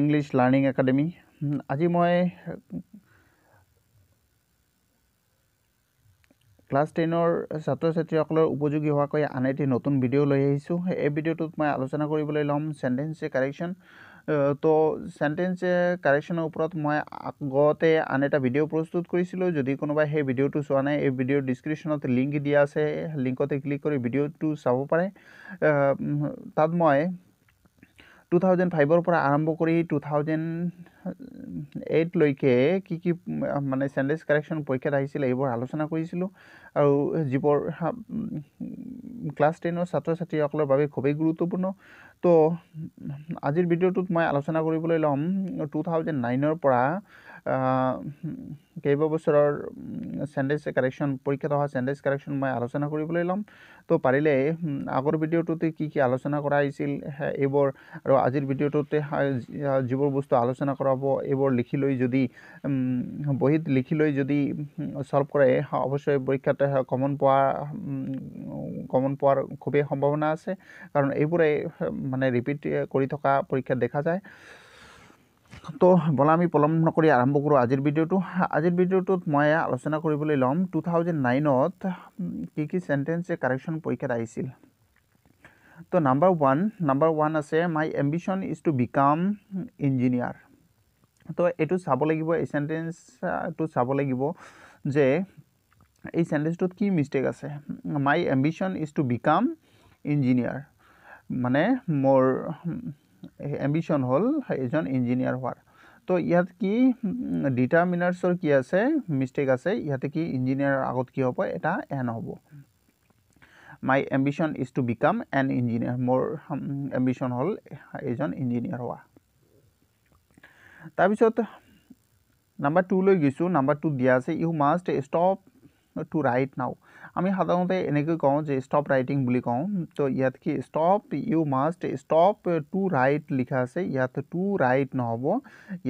English learning academy আজি মই class টেনৰ ছাত্ৰ ছাত্ৰীসকলৰ উপযোগী হোৱাকৈ আন এটি নতুন ভিডিঅ' লৈ আহিছোঁ এই ভিডিঅ'টোত মই আলোচনা কৰিবলৈ ল'ম চেণ্টেঞ্চ কাৰেকশ্যন তো চেণ্টেঞ্চ কাৰেকশ্যনৰ ওপৰত মই আগতে আন এটা ভিডিঅ' প্ৰস্তুত কৰিছিলোঁ যদি কোনোবাই সেই ভিডিঅ'টো চোৱা নাই এই ভিডিঅ'ৰ ডিছক্ৰিপশ্যনত লিংক দিয়া আছে লিংকতে ক্লিক কৰি ভিডিঅ'টো চাব পাৰে তাত মই টু থাউজেণ্ড ফাইভৰ পৰা আৰম্ভ কৰি টু থাউজেণ্ড এইটলৈকে কি কি মানে চেণ্ডেজ কাৰেকশ্যন পৰীক্ষাত আহিছিল এইবোৰ আলোচনা কৰিছিলোঁ আৰু যিবোৰ ক্লাছ টেনৰ ছাত্ৰ ছাত্ৰীসকলৰ বাবে খুবেই গুৰুত্বপূৰ্ণ তো আজিৰ ভিডিঅ'টোত মই আলোচনা কৰিবলৈ ল'ম টু থাউজেণ্ড নাইনৰ পৰা বছৰৰ চেণ্ডেজ কাৰেকশ্যন পৰীক্ষাত অহা চেণ্ডেজ কাৰেকশ্যন মই আলোচনা কৰিবলৈ ল'ম তো পাৰিলে আগৰ ভিডিঅ'টোতে কি কি আলোচনা কৰা হৈছিল এইবোৰ আৰু আজিৰ ভিডিঅ'টোতে যিবোৰ বস্তু আলোচনা কৰাব এইবোৰ লিখি লৈ যদি বহীত লিখি লৈ যদি চল্ভ কৰে অৱশ্যে পৰীক্ষাত কমন পোৱা কমন পোৱাৰ খুবেই সম্ভাৱনা আছে কাৰণ এইবোৰে মানে ৰিপিট কৰি থকা পৰীক্ষাত দেখা যায় তো বলা আমি পলম নকৰি আৰম্ভ কৰোঁ আজিৰ ভিডিঅ'টো আজিৰ ভিডিঅ'টোত মই আলোচনা কৰিবলৈ ল'ম টু থাউজেণ্ড নাইনত কি কি চেণ্টেঞ্চে কাৰেকশ্যন পৰীক্ষাত আহিছিল তো নাম্বাৰ ওৱান নাম্বাৰ ওৱান আছে my ambition is to become engineer তো এইটো চাব লাগিব এই চেণ্টেঞ্চটো চাব লাগিব যে এই চেণ্টেঞ্চটোত কি মিষ্টেক আছে my ambition is to become engineer মানে মোৰ এম্বিশ্যন হ'ল এজন ইঞ্জিনিয়াৰ হোৱাৰ তো ইয়াত কি ডিটাৰমিনাৰ্ছৰ কি আছে মিষ্টেক আছে ইয়াতে কি ইঞ্জিনিয়াৰৰ আগত কি হ'ব এটা এন হ'ব my ambition is to become an engineer মোৰ এম্বিশ্যন হ'ল এজন ইঞ্জিনিয়াৰ হোৱা তাৰপিছত নাম্বাৰ টুলৈ গৈছোঁ নাম্বাৰ টুত দিয়া আছে you must stop to write now আমি সাধাৰণতে এনেকৈ কওঁ যে ষ্টপ ৰাইটিং বুলি কওঁ তো ইয়াত কি stop you must stop to write লিখা আছে ইয়াত টু ৰাইট নহ'ব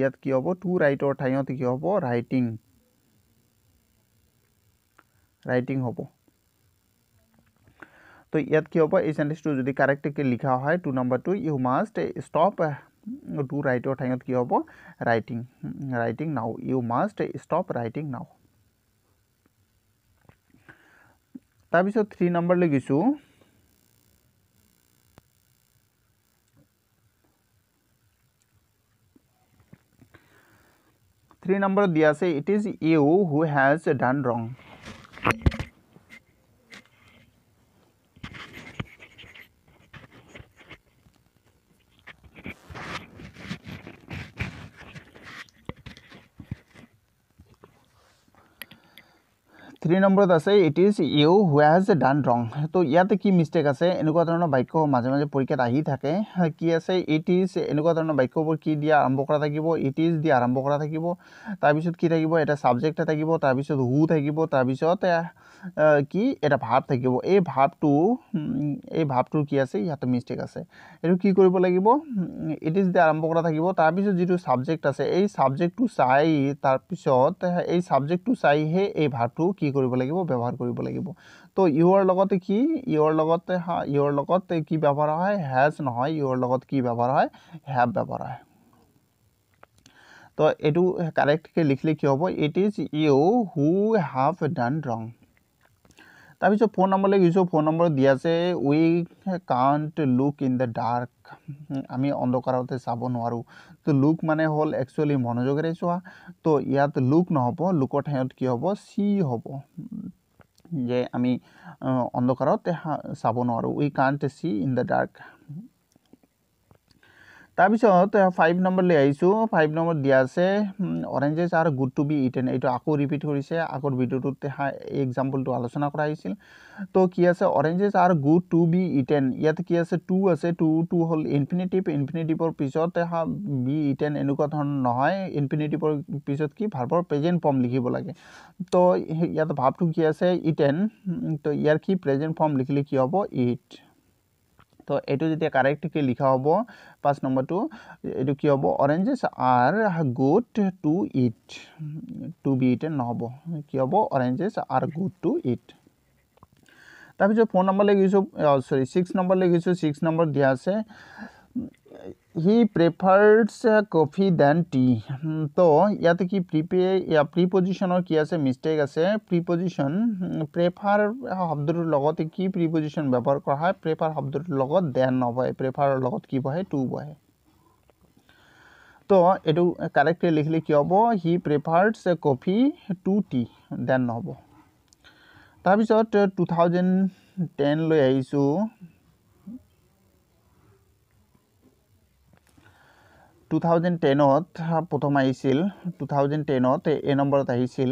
ইয়াত কি হ'ব টু ৰাইটৰ ঠাইত কি হ'ব ৰাইটিং ৰাইটিং হ'ব তো ইয়াত কি হ'ব এই চেণ্টেঞ্চটো যদি কাৰেক্টকৈ লিখা হয় two number two you must stop to ৰাইটৰ ঠাইত কি হ'ব writing writing now you must stop writing now তাৰপিছত থ্ৰী নম্বৰ লিখিছোঁ থ্ৰী নম্বৰত দিয়া আছে it is you who has done wrong three নম্বৰত আছে it is you who has done wrong তো ইয়াতে কি মিষ্টেক আছে এনেকুৱা ধৰণৰ বাক্য মাজে মাজে পৰীক্ষাত আহি থাকে কি আছে ইট ইজ এনেকুৱা ধৰণৰ বাক্যবোৰ কি দিয়া আৰম্ভ কৰা থাকিব ইট ইজ দিয়া আৰম্ভ কৰা থাকিব তাৰপিছত কি থাকিব এটা ছাবজেক্ট থাকিব তাৰপিছত হু থাকিব তাৰপিছত কি এটা ভাৱ থাকিব এই ভাৱটো এই ভাৱটোৰ কি আছে ইয়াতে মিষ্টেক আছে এইটো কি কৰিব লাগিব ইট ইজ দিয়া আৰম্ভ কৰা থাকিব তাৰপিছত যিটো ছাবজেক্ট আছে এই ছাবজেক্টটো চাই তাৰপিছত এই ছাবজেক্টটো চাইহে এই ভাৱটো কি কি কৰিব লাগিব ব্যৱহাৰ কৰিব তো ইউৰ কি ইউৰ লগতে কি ব্যৱহাৰ হয় হেজ নহয় ইউৰ কি ব্যৱহাৰ হয় হেভ ব্যৱহাৰ হয় তো এইটো কাৰেক্টকৈ লিখিলে কি হ'ব it is you who have done wrong তাৰপিছত ফোন নম্বৰলৈ গৈছোঁ ফোন নম্বৰ দিয়া আছে we can't look in the dark আমি অন্ধকাৰতে চাব নোৱাৰোঁ তো লুক মানে হ'ল একচুৱেলি মনোযোগেৰে চোৱা তো ইয়াত লুক নহ'ব লুকৰ ঠাইত কি হ'ব চি হ'ব যে আমি অন্ধকাৰত চাব নোৱাৰোঁ we can't see in the dark তাৰপিছত ফাইভ নম্বৰ লৈ আহিছোঁ ফাইভ নম্বৰ দিয়া আছে oranges are good to be eaten এইটো আকৌ ৰিপিট কৰিছে আগৰ ভিডিঅ'টোত এই এক্সাম্পলটো আলোচনা কৰা হৈছিল তো কি আছে oranges are good to be eaten ইয়াত কি আছে টু আছে টু টু হ'ল ইনফিনিটিভ ইনফিনিটিভৰ পিছত বি ইটেন এনেকুৱা ধৰণৰ নহয় ইনফিনিটিভৰ পিছত কি ভাৰ্বৰ প্ৰেজেণ্ট ফৰ্ম লিখিব লাগে তো ইয়াত ভাৱটো কি আছে ইটেন তো ইয়াৰ কি প্ৰেজেণ্ট ফৰ্ম লিখিলে কি হ'ব ইট তো এইটো যেতিয়া কারেক্টকে লিখা হব পাঁচ নম্বরটো এইটো কি হব oranges are good to eat to be eat নহব কি হব oranges are good to eat তারপর ফোন নম্বর লিখিছো সরি সিক্স নম্বর লিখিছো সিক্স নম্বর দিয়া আছে he prefers coffee than tea to yate ki prepare ya preposition or ki ase mistake ase preposition prefer habdur logote ki preposition byabohar kora hoy prefer habdur logot than hoy prefer logot ki hoy to hoy to etu correctly likhle ki hobo he prefers a coffee to tea than hobo tar bisot 2010 loi aisu two thousand টেনত প্ৰথম আহিছিল two thousand টেনত এই নম্বৰত আহিছিল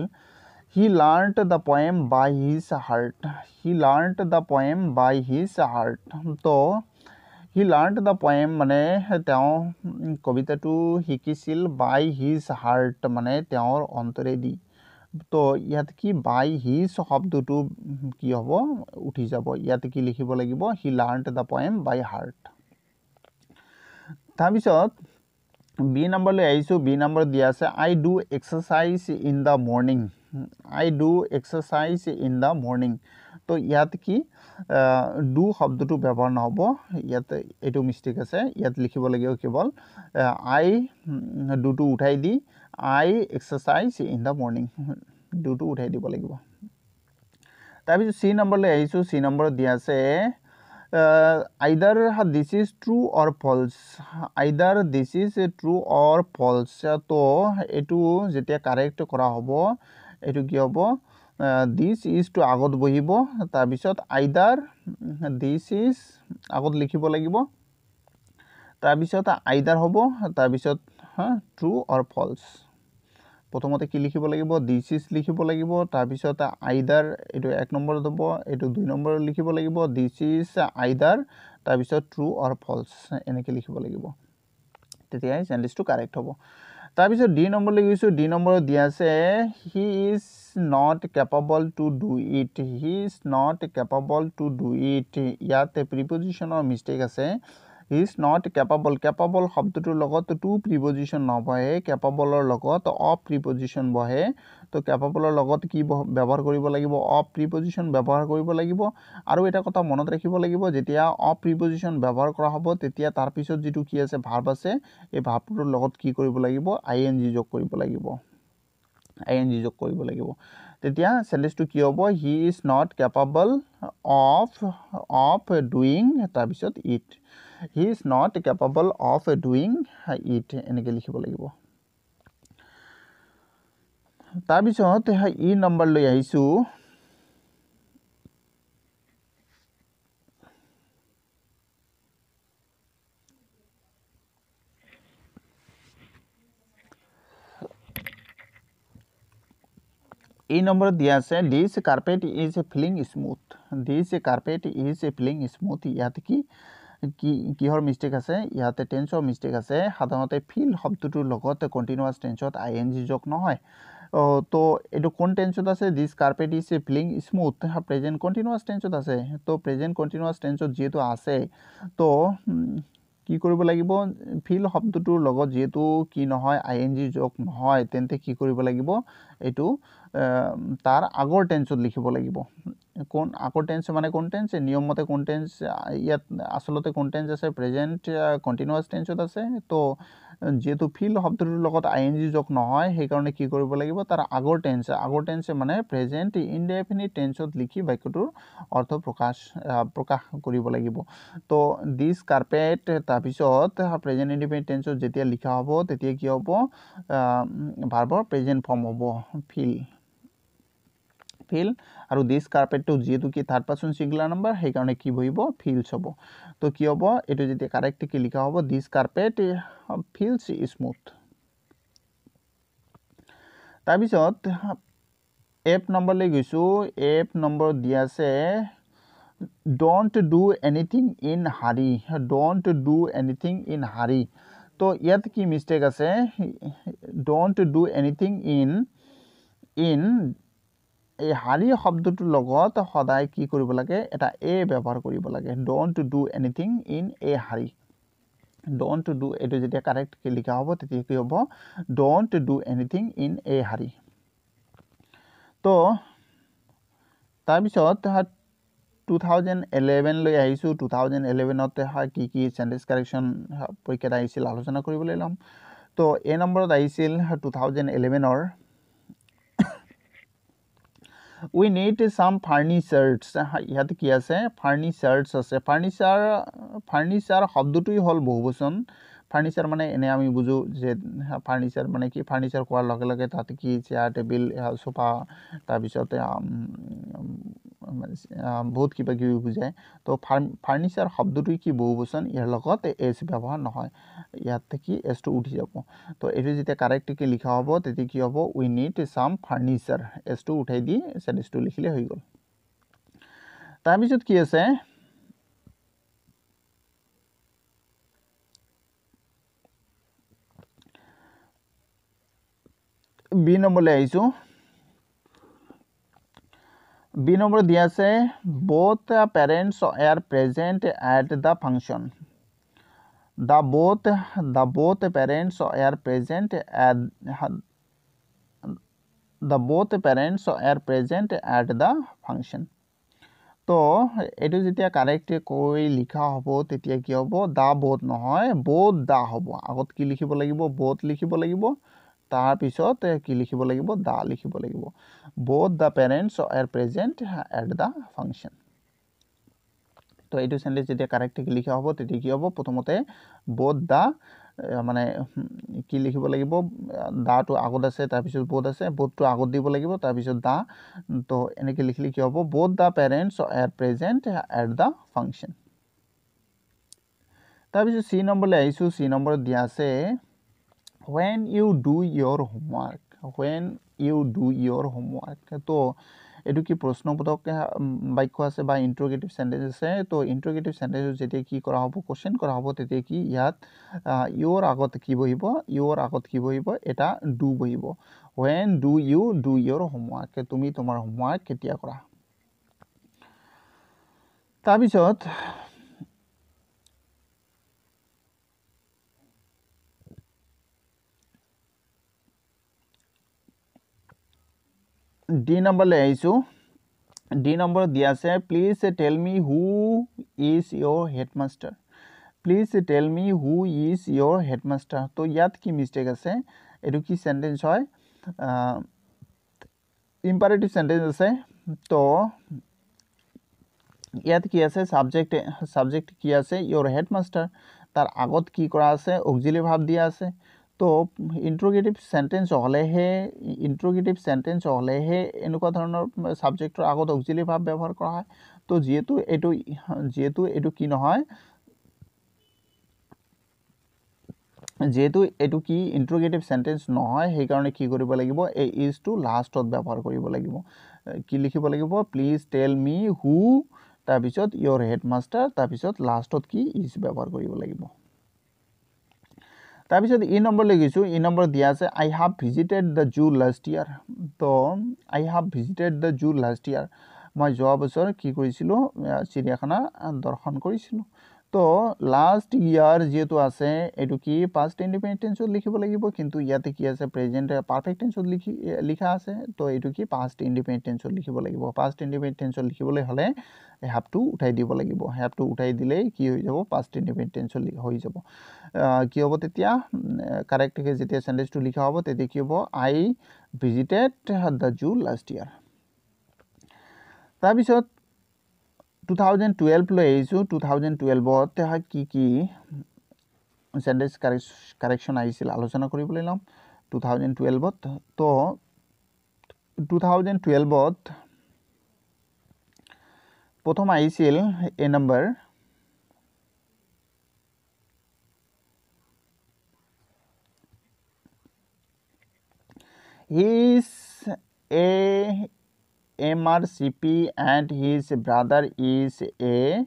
he learn the poem by his heart he learn the poem by his heart তো he learn the poem মানে তেওঁ কবিতাটো শিকিছিল বাই হিজ হাৰ্ট মানে তেওঁৰ অন্তৰেদি তো ইয়াত কি বাই হিজ শব্দটো কি হ'ব উঠি যাব ইয়াত কি লিখিব লাগিব he learn the poem by heart তাৰপিছত বি নম্বৰলৈ আহিছোঁ বি নম্বৰ দিয়া আছে I do exercise in the morning I do exercise in the morning তো ইয়াত কি ডু শব্দটো ব্যৱহাৰ নহ'ব ইয়াত এইটো মিষ্টেক আছে ইয়াত লিখিব লাগিব কেৱল আই ডুটো উঠাই দি I exercise in the morning ডুটো উঠাই দিব লাগিব তাৰপিছত চি নম্বৰলৈ আহিছোঁ চি নম্বৰত দিয়া আছে uh, either this is true or false either this is true or false to etu jetia correct kara hobo etu ki hobo this is to agot bohibo tar bisot either this is agot likhibo lagibo tar bisot either hobo tar bisot ha true or false প্ৰথমতে কি লিখিব লাগিব this is লিখিব লাগিব তাৰপিছত আইদাৰ এইটো এক নম্বৰত হ'ব এইটো দুই নম্বৰত লিখিব লাগিব দিস ইজ আইদাৰ তাৰপিছত ট্ৰু অৰ ফলচ এনেকৈ লিখিব লাগিব তেতিয়াই সেন্টেন্সটা কাৰেক্ট হব তাৰপিছত ডি নম্বৰ লিখিছোঁ ডি নম্বৰত দিয়া আছে he is not capable to do it he is not capable to do it ইয়াতে প্ৰিপজিশ্যনৰ মিষ্টেক আছে he is not capable capable শব্দটোৰ লগত টু প্ৰিপজিশ্যন নবহে কেপাবলৰ লগত অফ প্ৰিপজিশ্যন বহে তো কেপাবলৰ লগত কি ব্যৱহাৰ কৰিব লাগিব অফ প্ৰিপজিশ্যন ব্যৱহাৰ কৰিব লাগিব আৰু এটা কথা মনত ৰাখিব লাগিব যেতিয়া অফ প্ৰিপজিশ্যন ব্যৱহাৰ কৰা হ'ব তেতিয়া তাৰপিছত যিটো কি আছে ভাৱ আছে এই ভাৱটোৰ লগত কি কৰিব লাগিব আই এন জি যোগ কৰিব লাগিব আই এন জি যোগ কৰিব লাগিব তেতিয়া চেণ্টেজটো কি হ'ব he is not capable of of doing তাৰপিছত it he is not capable of doing it এনেকৈ লিখিব লাগিব তাৰপিছত ই নম্বৰ লৈ আহিছোঁ ए नंबर दिया से this carpet is feeling smooth this carpet is feeling smooth याद की কি কিহৰ মিষ্টেক আছে ইয়াতে টেন্সৰ মিষ্টেক আছে সাধাৰণতে ফিল শব্দটোৰ লগত কণ্টিনিউৱাছ টেন্সত আই এন জি যোগ নহয় তো এইটো কোন টেন্সত আছে this carpet is a feeling smooth present continuous টেন্সত আছে তো প্ৰেজেণ্ট কণ্টিনিউৱাছ টেন্সত যিহেতু আছে তো কি কৰিব লাগিব ফিল শব্দটোৰ লগত যিহেতু কি নহয় আই এন জি যোগ নহয় তেন্তে কি কৰিব লাগিব এইটো তাৰ আগৰ টেন্সত লিখিব লাগিব কোন আকৌ টেঞ্চ মানে কোন টেঞ্চ নিয়মমতে কোন টেঞ্চ ইয়াত আচলতে কোন টেঞ্চ আছে প্ৰেজেণ্ট কণ্টিনিউৱাছ টেঞ্চত আছে তো যিহেতু ফিল শব্দটোৰ লগত আই এন জি যোগ নহয় সেইকাৰণে কি কৰিব লাগিব তাৰ আগৰ টেঞ্চ আগৰ টেঞ্চ মানে প্ৰেজেণ্ট ইনডেফিনিট টেঞ্চত লিখি বাক্যটোৰ অৰ্থ প্ৰকাশ প্ৰকাশ কৰিব লাগিব তো দিছ কাৰ্পেট তাৰপিছত প্ৰেজেণ্ট ইনডেফিনিট টেঞ্চত যেতিয়া লিখা হ'ব তেতিয়া কি হ'ব ভাৰ্বৰ প্ৰেজেণ্ট ফৰ্ম হ'ব ফিল ফিল আৰু দিস কাৰ্পেটটো যিহেতু কি থাৰ্ড পাৰ্চন চিংগুলাৰ নাম্বাৰ সেইকাৰণে কি বহিব ফিলছ হ'ব তো কি হ'ব এইটো যেতিয়া কাৰেক্টকৈ লিখা হ'ব দিস কাৰ্পেট ফিলছ স্মুথ তাৰপিছত এফ নম্বৰলৈ গৈছোঁ এফ নম্বৰত দিয়া আছে don't do anything in hurry don't do anything in hurry তো ইয়াত কি মিষ্টেক আছে don't do anything in in এই হাৰি শব্দটোৰ লগত সদায় কি কৰিব লাগে এটা এ ব্যৱহাৰ কৰিব লাগে don't do anything in a hurry don't do এইটো যেতিয়া কাৰেক্টকৈ লিখা হ'ব তেতিয়া কি হ'ব don't do anything in a hurry তো তাৰপিছত টু থাউজেণ্ড এলেভেনলৈ আহিছোঁ টু থাউজেণ্ড এলেভেনত কি কি চেণ্টেজ কাৰেকশ্যন পৰীক্ষাত আহিছিল আলোচনা কৰিবলৈ ল'ম তো এই নম্বৰত আহিছিল টু থাউজেণ্ড এলেভেনৰ উই নিড চাম ফাৰ্নিচাৰ্ছ ইয়াত কি আছে ফাৰ্নিচাৰ্ছ আছে ফাৰ্নিচাৰ ফাৰ্নিচাৰ শব্দটোৱেই হ'ল বহুবচন ফাৰ্নিচাৰ মানে এনে আমি বুজোঁ যে ফাৰ্ণিচাৰ মানে কি ফাৰ্ণিচাৰ কোৱাৰ লগে লগে তাত কি চেয়াৰ টেবিল চোফা তাৰপিছতে বহুত কিবা কিবি বুজায় তো ফাৰ্ ফাৰ্ণিচাৰ শব্দটোৱে কি বহু বচন ইয়াৰ লগত এছ ব্যৱহাৰ নহয় ইয়াত কি এছটো উঠি যাব তো এইটো যেতিয়া কাৰেক্টকৈ লিখা হ'ব তেতিয়া কি হ'ব উই নিড চাম ফাৰ্নিচাৰ এছটো উঠাই দি চেণ্টেছটো লিখিলে হৈ গ'ল তাৰপিছত কি আছে বি নম্বৰলৈ আহিছোঁ বি নম্বৰ দিয়া আছে both parents are present at the function the both the both parents are present at the both parents are present at the function তো এইটো যেতিয়া কাৰেক্ট কৈ লিখা হ'ব তেতিয়া কি হ'ব দ্য বোধ নহয় বোধ দ্য হ'ব আগত কি লিখিব লাগিব বোধ লিখিব লাগিব তাৰ পিছত কি লিখিব লাগিব দা লিখিব লাগিব both the parents are present at the function তো এইটো চেণ্টেজ যেতিয়া কাৰেক্টকৈ লিখা হ'ব তেতিয়া কি হ'ব প্ৰথমতে বৌথ দ্য মানে কি লিখিব লাগিব দাটো আগত আছে তাৰপিছত বৌধ আছে বৌধটো আগত দিব লাগিব তাৰপিছত দা তো এনেকে লিখিলে কি হ'ব both the parents are present at the function তাৰপিছত চি নম্বৰলৈ আহিছোঁ চি নম্বৰত দিয়া আছে when you do your homework when you do your homework to এইটো কি প্ৰশ্নবোধক বাক্য আছে বা ইণ্টাৰগেটিভ চেণ্টেঞ্চ আছে তো ইণ্টাৰগেটিভ চেণ্টেঞ্চ যেতিয়া কি কৰা হ'ব কুৱেশ্যন কৰা হ'ব তেতিয়া কি ইয়াত ইউৰ আগত কি বহিব ইউৰ আগত কি বহিব এটা ডু বহিব when do you do your homework তুমি তোমাৰ হোমৱৰ্ক কেতিয়া কৰা তাৰপিছত ডি নম্বৰলৈ আহিছোঁ ডি নম্বৰ দিয়া আছে please tell me who is your headmaster please tell me who is your headmaster তো ইয়াত কি মিষ্টেক আছে এইটো কি চেণ্টেঞ্চ হয় ইম্পাৰেটিভ চেণ্টেঞ্চ আছে তো ইয়াত কি আছে ছাবজেক্ট ছাবজেক্ট কি আছে ইয়'ৰ হেডমাষ্টাৰ তাৰ আগত কি কৰা আছে অগজিলি ভাৱ দিয়া আছে তো ইণ্ট্ৰগেটিভ চেণ্টেঞ্চ হ'লেহে ইণ্ট্ৰগেটিভ চেণ্টেঞ্চ হ'লেহে এনেকুৱা ধৰণৰ ছাবজেক্টৰ আগত অক্সিলি ভাৱ ব্যৱহাৰ কৰা হয় তো যিহেতু এইটো যিহেতু এইটো কি নহয় যিহেতু এইটো কি ইণ্ট্ৰগেটিভ চেণ্টেঞ্চ নহয় সেইকাৰণে কি কৰিব লাগিব এই ইজটো লাষ্টত ব্যৱহাৰ কৰিব লাগিব কি লিখিব লাগিব প্লিজ টেল মি হু তাৰপিছত ইয়'ৰ হেডমাষ্টাৰ তাৰপিছত লাষ্টত কি ইজ ব্যৱহাৰ কৰিব লাগিব তাৰপিছত ই নম্বৰ লিখিছোঁ ই নম্বৰ দিয়া আছে I have visited the zoo last year তো I have visited the zoo last year মই যোৱা বছৰ কি কৰিছিলোঁ চিৰিয়াখানা দৰ্শন কৰিছিলোঁ তো লাস্ট ইয়ার যেহেতু আছে এটু কি পাস্ট ইন্ডিপেন্ডেন্ট টেন্সত লিখিব লাগিব কিন্তু ইয়াতে কি আছে প্রেজেন্ট পারফেক্ট টেন্সত লিখি লিখা আছে তো এটু কি পাস্ট ইন্ডিপেন্ডেন্ট টেন্সত লিখিব লাগিব পাস্ট ইন্ডিপেন্ডেন্ট টেন্সত লিখিবলে হলে হ্যাবটু উঠাই দিব লাগিব হ্যাবটু উঠাই দিলে কি হয়ে যাব পাস্ট ইন্ডিপেন্ডেন্ট টেন্সত হয়ে যাব কি হব তেতিয়া কারেক্ট হয়ে যেতে সেন্টেন্সটু লিখা হব তেতিয়া কি হব I visited the zoo last year two thousand twelve লৈ আহিছোঁ টু থাউজেণ্ড টুৱেলভতে হয় কি কি চেণ্ডেজ কাৰে কাৰেকশ্যন আহিছিল আলোচনা কৰিবলৈ ল'ম টু থাউজেণ্ড টুৱেলভত তো টু থাউজেণ্ড টুৱেলভত প্ৰথম আহিছিল এই number he a M R C P and his brother is a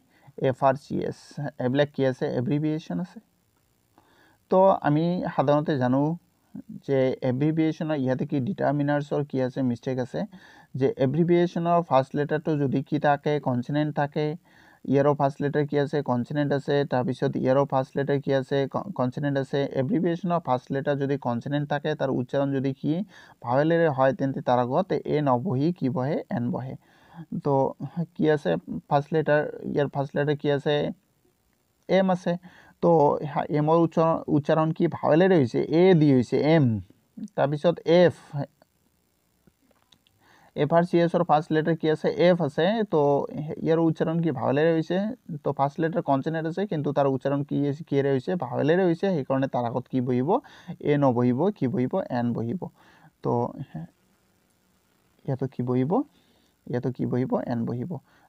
F R C S এইবিলাক কি আছে এব্ৰিভিয়েশ্যন আছে তো আমি সাধাৰণতে জানো যে এব্ৰিভিয়েশ্যনৰ ইয়াতে কি ডিটাৰমিনাৰ্ছৰ কি আছে মিষ্টেক আছে যে এব্ৰিভিয়েশ্যনৰ ফাৰ্ষ্ট লেটাৰটো যদি কি থাকে কনচনেণ্ট থাকে ইয়াৰৰ ফাৰ্ষ্ট লেটাৰ কি আছে কনচনেণ্ট আছে তাৰপিছত ইয়াৰৰ ফাৰ্ষ্ট লেটাৰ কি আছে কনচনেণ্ট আছে এব্ৰিভিয়েশ্যনৰ ফাৰ্ষ্ট লেটাৰ যদি কনচনেণ্ট থাকে তাৰ উচ্চাৰণ যদি কি ভাৱেলেৰে হয় তেন্তে তাৰ আগত এ ন বহি কি বহে এন বহে তো কি আছে ফাৰ্ষ্ট লেটাৰ ইয়াৰ ফাৰ্ষ্ট লেটাৰ কি আছে এম আছে তো এমৰ উচ্চাৰণ উচ্চাৰণ কি ভাৱেলেৰে হৈছে এ দি হৈছে এম তাৰপিছত F F R C S और फार्ष्ट लेटर कि आस एफ आस तो यार उच्चारण कि भावेले रही है तो फार्ष्ट लेटर कन्सनेट आए कि तार उच्चारण कि किए रही है भावेले रही है सीकार तार आगत कि बहि ए न बहि कि बहि एन बहि तो इतो कि बहि इतो कि बहि एन बहि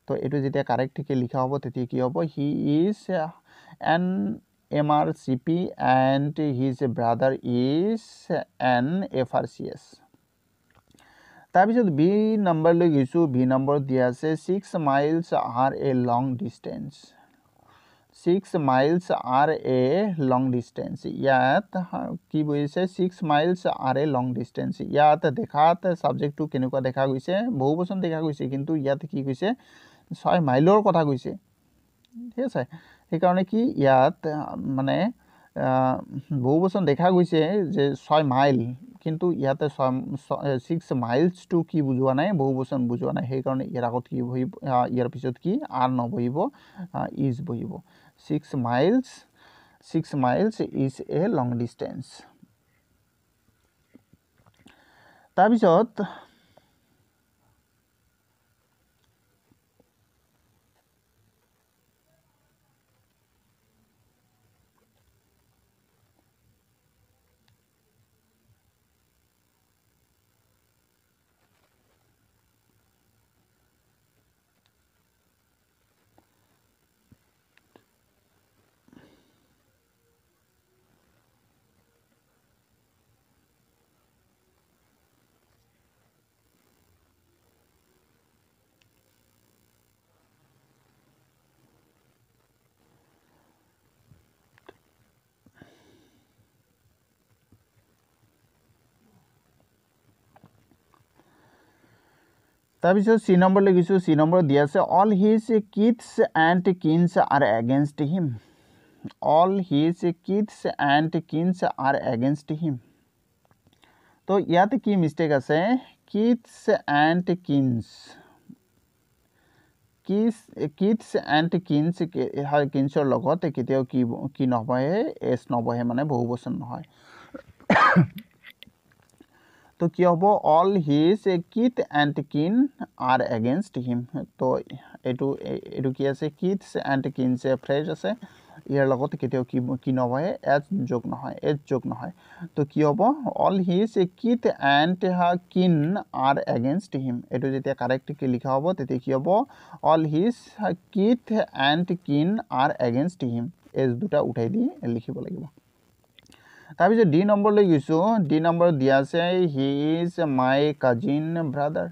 तो यह कारेक्टे लिखा हम तीन कि हम he is an M R C P and his brother is an F R C S তাৰপিছত বি নম্বৰলৈ গৈছোঁ বি নম্বৰত দিয়া আছে six miles are a long distance six miles are a long distance ইয়াত কি বুজিছে six miles are a long distance ইয়াত দেখাত ছাবজেক্টটো কেনেকুৱা দেখা গৈছে বহু বছৰ দেখা গৈছে কিন্তু ইয়াত কি কৈছে ছয় মাইলৰ কথা কৈছে ঠিক আছে সেইকাৰণে কি ইয়াত মানে বহু বছৰ দেখা গৈছে যে ছয় মাইল কিন্তু ইয়াতে ছয় ছিক্স মাইলছটো কি বুজোৱা নাই বহু বছৰ বুজোৱা নাই সেইকাৰণে ইয়াৰ আগত কি বহিব ইয়াৰ পিছত কি আৰ নবহিব ইজ বহিব six miles six miles is a long distance তাৰপিছত তাৰপিছত চি নম্বৰ লিখিছোঁ চি নম্বৰ দিয়া আছে all his kiths and kins are against him all his kiths and kins are against him তো ইয়াত কি মিষ্টেক আছে কিথছ এণ্ড কিনছ কিছ কিথছ এণ্ড কিনছ হয় কিনছৰ লগত কেতিয়াও কি কি নবহে এছ নবহে মানে বহু বচন নহয় তো কি হ'ব all his kith and kin are against him তো এইটো এইটো কি আছে কিটছ এণ্ড কিনছ ফ্ৰেজ আছে ইয়াৰ লগত কেতিয়াও কি কি নহয় এজ যোগ নহয় এজ যোগ নহয় তো কি হ'ব all his kith and kin are against him এইটো যেতিয়া কাৰেক্টকৈ লিখা হ'ব তেতিয়া কি হ'ব all his kith and kin are against him এজ দুটা উঠাই দি লিখিব লাগিব তাৰপিছত ডি নম্বৰলৈ গৈছোঁ ডি নম্বৰ দিয়া আছে he is my cousin brother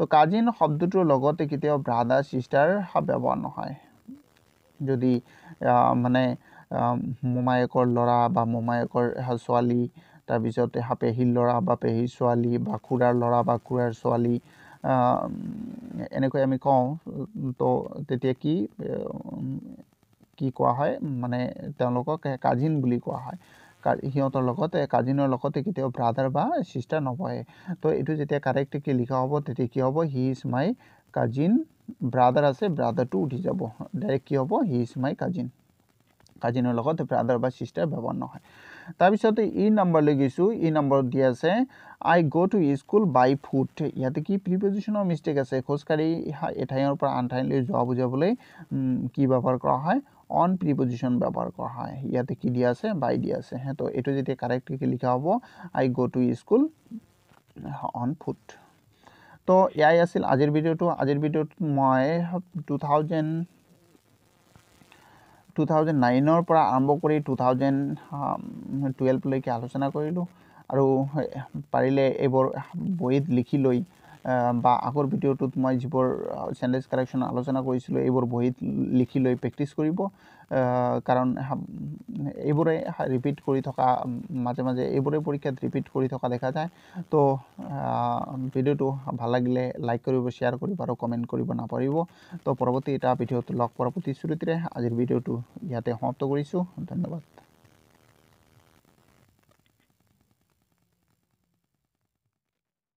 তো কাজিন শব্দটোৰ লগতে কেতিয়াও ব্ৰাদাৰ ছিষ্টাৰ ব্যৱহাৰ নহয় যদি মানে মোমায়েকৰ ল'ৰা বা মোমায়েকৰ ছোৱালী তাৰপিছত পেহীৰ ল'ৰা বা পেহীৰ ছোৱালী বা খুৰাৰ ল'ৰা বা খুৰাৰ ছোৱালী এনেকৈ আমি কওঁ তো তেতিয়া কি কি কোৱা হয় মানে তেওঁলোকক কাজিন বুলি কোৱা হয় সিহঁতৰ লগত কাজিনৰ লগত কেতিয়াও ব্ৰাদাৰ বা ছিষ্টাৰ নপঢ়ে তো এইটো যেতিয়া কাৰেক্ট কি লিখা হ'ব তেতিয়া কি হ'ব he is my cousin brother আছে ব্ৰাদাৰটো উঠি যাব ডাইৰেক্ট কি হ'ব হি ইজ মাই কাজিন কাজিনৰ লগত ব্ৰাদাৰ বা ছিষ্টাৰ ব্যৱহাৰ নহয় তাৰপিছতে ই নম্বৰলৈ গৈছোঁ ই নাম্বাৰত দিয়া আছে আই গ' টু স্কুল বাই ফুট ইয়াতে কি প্ৰিপজিশ্যনৰ মিষ্টেক আছে খোজকাঢ়ি এঠাইৰ পৰা আন ঠাইলৈ যোৱা বুজাবলৈ কি ব্যৱহাৰ কৰা হয় অন প্রিপজিশন ব্যবহার করা হয় ইয়াতে কি দিয়া আছে বাই দিয়া আছে হ্যাঁ তো এটা যদি কারেক্ট কি লিখা হবো I go to school on foot তো এয়াই আছিল আজির ভিডিওটো আজির ভিডিওটো মই টু থাউজেন্ড 2009 নাইনৰ পৰা আৰম্ভ কৰি টু থাউজেণ্ড টুৱেলভলৈকে আলোচনা কৰিলোঁ আৰু পাৰিলে এইবোৰ বহীত লিখি লৈ বা আগৰ ভিডিঅ'টোত মই যিবোৰ চেণ্টেজ কাৰেকশ্যন আলোচনা কৰিছিলোঁ এইবোৰ বহীত লিখি লৈ প্ৰেক্টিচ কৰিব কাৰণ এইবোৰে ৰিপিট কৰি থকা মাজে মাজে এইবোৰে পৰীক্ষাত ৰিপিট কৰি থকা দেখা যায় তো ভিডিঅ'টো ভাল লাগিলে লাইক কৰিব শ্বেয়াৰ কৰিব আৰু কমেণ্ট কৰিব নাপাৰিব তো পৰৱৰ্তী এটা ভিডিঅ'ত লগ পৰৱৰ্তী শ্ৰুতিৰে আজিৰ ভিডিঅ'টো ইয়াতে সমাপ্ত কৰিছোঁ ধন্যবাদ